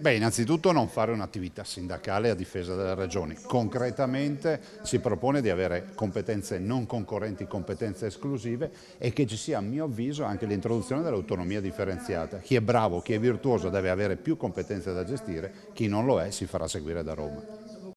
Beh, innanzitutto non fare un'attività sindacale a difesa delle regioni. Concretamente si propone di avere competenze non concorrenti, competenze esclusive e che ci sia, a mio avviso, anche l'introduzione dell'autonomia differenziata. Chi è bravo, chi è virtuoso deve avere più competenze da gestire, chi non lo è si farà seguire da Roma.